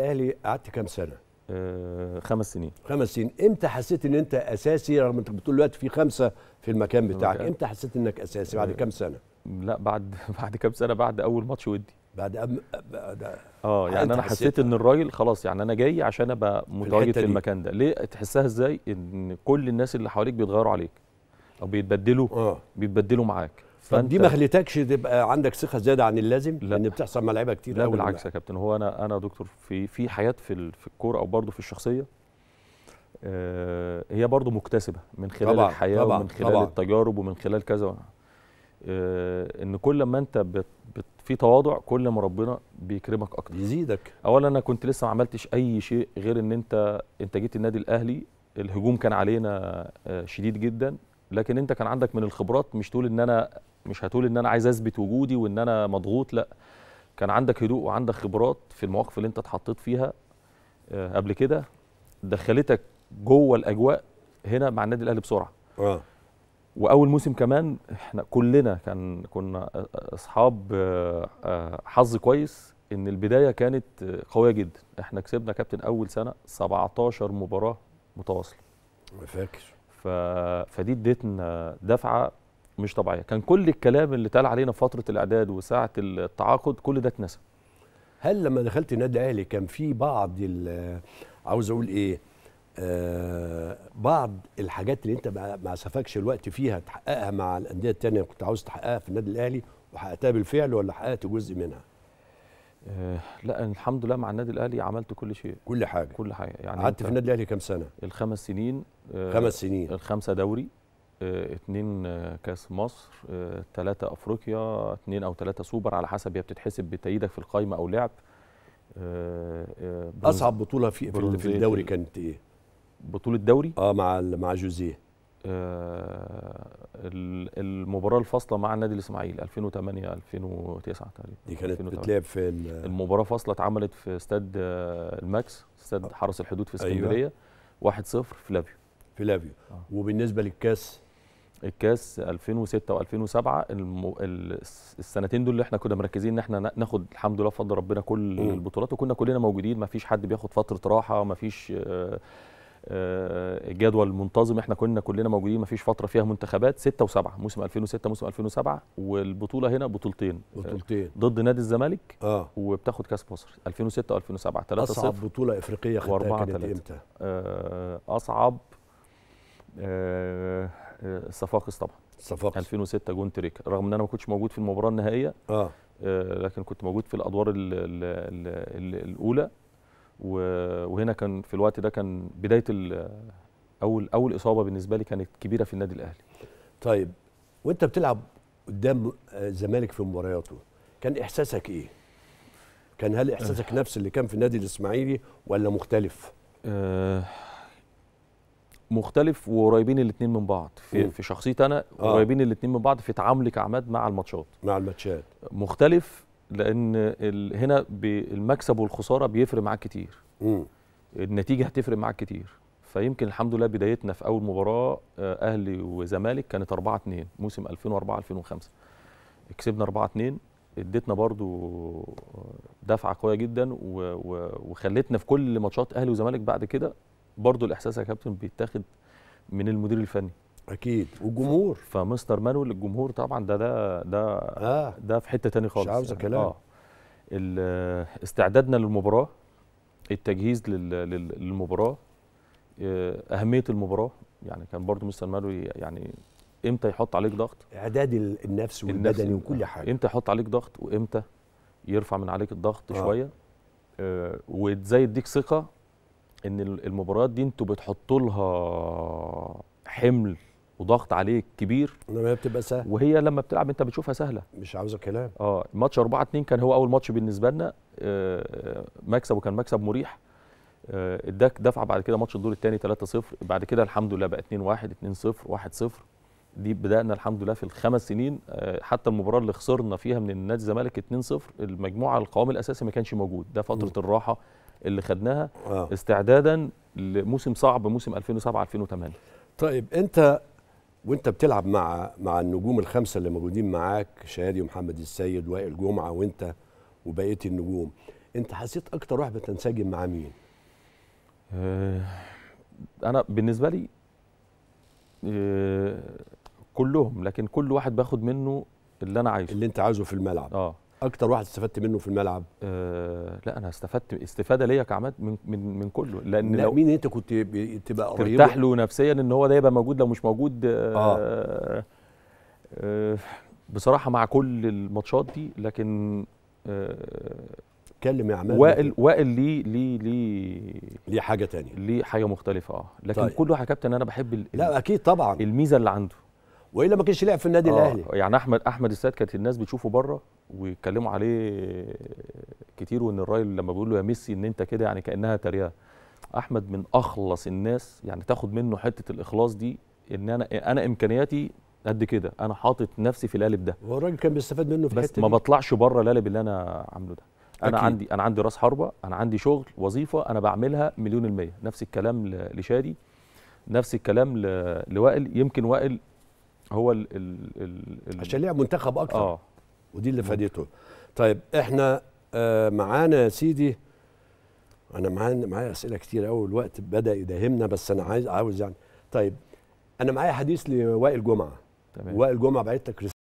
الاهلي قعدت كام سنه؟ آه خمس سنين خمس سنين امتى حسيت ان انت اساسي رغم انت بتقول الوقت في خمسه في المكان بتاعك امتى حسيت انك اساسي بعد آه، كام سنه؟ لا بعد بعد كام سنه بعد اول ماتش ودي بعد أم... بعد اه يعني انا حسيت ان الراجل خلاص يعني انا جاي عشان ابقى متواجد في, في المكان ده ليه تحسها ازاي ان كل الناس اللي حواليك بيتغيروا عليك او بيتبدلوا آه. بيتبدلوا معاك فدي ما خلتكش تبقى عندك ثقه زياده عن اللازم لا. لان بتحصل مع لعيبه كتير لا بالعكس يا كابتن هو انا انا دكتور في في حاجات في في الكوره او برضو في الشخصيه آه، هي برضو مكتسبه من خلال طبعًا الحياه طبعًا ومن خلال طبعًا التجارب ومن خلال كذا آه، ان كل ما انت بت بت في تواضع كل ما ربنا بيكرمك اكتر يزيدك اولا انا كنت لسه ما عملتش اي شيء غير ان انت انت جيت النادي الاهلي الهجوم كان علينا آه، شديد جدا لكن انت كان عندك من الخبرات مش تقول ان انا مش هتقول ان انا عايز اثبت وجودي وان انا مضغوط لا كان عندك هدوء وعندك خبرات في المواقف اللي انت اتحطيت فيها آه، قبل كده دخلتك جوه الاجواء هنا مع النادي الاهلي بسرعه اه واول موسم كمان احنا كلنا كان كنا اصحاب آه، آه، حظ كويس ان البدايه كانت قويه جدا احنا كسبنا كابتن اول سنه 17 مباراه متواصله فاكر فدي اديتنا دفعه مش طبيعيه كان كل الكلام اللي اتقال علينا في فتره الاعداد وساعه التعاقد كل ده اتنسى هل لما دخلت النادي الاهلي كان في بعض عاوز اقول ايه آه بعض الحاجات اللي انت ما سفكش الوقت فيها تحققها مع الانديه الثانيه كنت عاوز تحققها في النادي الاهلي وحققتها بالفعل ولا حققت جزء منها آه لا الحمد لله مع النادي الاهلي عملت كل شيء كل حاجه كل حاجه يعني قعدت في النادي الاهلي كام سنه الخمس سنين آه خمس سنين الخمسه دوري آه, آه، كاس مصر آه افريقيا اثنين او ثلاثه سوبر على حسب هي بتتحسب بتأييدك في القايمه او لعب آه، آه، اصعب بطوله في في الدوري كانت ايه بطوله دوري اه مع مع جوزيه المباراه الفاصله مع النادي الاسماعيلي 2008 2009 تقريبا دي كانت بتلعب في المباراه فاصله اتعملت في استاد آه، الماكس استاد آه. حرس الحدود في أيوه. اسكندريه أيوة. 1-0 فلافيو فلافيو آه. وبالنسبه للكاس الكاس 2006 و2007 الم... السنتين دول اللي احنا كنا مركزين ان احنا ناخد الحمد لله بفضل ربنا كل البطولات وكنا كلنا موجودين ما فيش حد بياخد فتره راحه ما فيش آه، آه، جدول منتظم احنا كنا كلنا موجودين ما فيش فتره فيها منتخبات 6 و7 موسم 2006 موسم 2007 والبطوله هنا بطولتين آه، بطولتين ضد نادي الزمالك اه وبتاخد كاس مصر 2006 و2007 3 اصعب بطوله افريقيه خدتها كانت امتى آه، اصعب صفاقس طبعا صفاقس 2006 جون تريكا رغم ان انا ما كنتش موجود في المباراه النهائيه اه لكن كنت موجود في الادوار الـ الـ الـ الاولى وهنا كان في الوقت ده كان بدايه اول اول اصابه بالنسبه لي كانت كبيره في النادي الاهلي طيب وانت بتلعب قدام الزمالك آه، في مبارياته كان احساسك ايه كان هل احساسك آه. نفس اللي كان في النادي الاسماعيلي ولا مختلف أه مختلف وقريبين الاثنين من بعض في, في شخصيتي انا آه. قريبين الاثنين من بعض في تعاملي كعماد مع الماتشات مع الماتشات مختلف لان هنا المكسب والخساره بيفرق معاك كتير مم. النتيجه هتفرق معاك كتير فيمكن الحمد لله بدايتنا في اول مباراه آه، اهلي وزمالك كانت 4 2 موسم 2004 2005 كسبنا 4 2 اديتنا برضو دفعه قويه جدا وخلتنا في كل ماتشات اهلي وزمالك بعد كده برضو الاحساس يا كابتن بيتاخد من المدير الفني اكيد والجمهور فمستر مانويل الجمهور طبعا ده ده ده آه. ده في حته تاني خالص مش عاوز يعني كلام آه. استعدادنا للمباراه التجهيز للمباراه آه، اهميه المباراه يعني كان برضو مستر مانويل يعني امتى يحط عليك ضغط اعداد النفس والبدني وكل حاجه امتى يحط عليك ضغط وامتى يرفع من عليك الضغط آه. شويه آه وازاي يديك ثقه ان المباريات دي انتوا بتحطوا لها حمل وضغط عليك كبير انما هي بتبقى سهله وهي لما بتلعب انت بتشوفها سهله مش عاوزه كلام اه ماتش 4 2 كان هو اول ماتش بالنسبه لنا آه، آه، مكسب وكان مكسب مريح اداك آه، دفعه بعد كده ماتش الدور الثاني 3 0 بعد كده الحمد لله بقى 2 1 2 0 1 0 دي بدانا الحمد لله في الخمس سنين حتى المباراه اللي خسرنا فيها من النادي الزمالك 2 0 المجموعه القوام الاساسي ما كانش موجود ده فتره م. الراحه اللي خدناها آه. استعدادا لموسم صعب موسم 2007 2008 طيب انت وانت بتلعب مع مع النجوم الخمسه اللي موجودين معاك شادي ومحمد السيد وائل جمعه وانت وبقيه النجوم انت حسيت اكتر واحد بتنسجم مع مين آه، انا بالنسبه لي آه، كلهم لكن كل واحد باخد منه اللي انا عايزه اللي انت عايزه في الملعب اه اكتر واحد استفدت منه في الملعب أه لا انا استفدت استفاده ليا كعماد من من من كله لان لا لو مين انت كنت تبقى قريب ترتاح له نفسيا ان هو ده يبقى موجود لو مش موجود آه آه آه بصراحه مع كل الماتشات دي لكن آه اتكلم يا عماد وائل وائل ليه ليه ليه ليه حاجه تانية ليه حاجه مختلفه اه لكن طيب. كله حكبت ان انا بحب لا اكيد طبعا الميزه اللي عنده والا ما كانش لعب في النادي آه الاهلي يعني احمد احمد السيد كانت الناس بتشوفه بره ويتكلموا عليه كتير وان الراجل لما بيقول له يا ميسي ان انت كده يعني كانها تريقه احمد من اخلص الناس يعني تاخد منه حته الاخلاص دي ان انا انا امكانياتي قد كده انا حاطط نفسي في القالب ده هو الراجل كان بيستفاد منه في بس ما بطلعش بره القالب اللي انا عامله ده انا أكيد. عندي انا عندي راس حربه انا عندي شغل وظيفه انا بعملها مليون الميه نفس الكلام لشادي نفس الكلام لوائل يمكن وائل هو ال ال ال عشان لعب منتخب اكتر اه ودي اللي فادته طيب احنا آه معانا يا سيدي انا معايا معايا اسئله كتير قوي الوقت بدا يداهمنا بس انا عايز عاوز يعني طيب انا معايا حديث لوائل جمعه تمام وائل جمعه بعت لك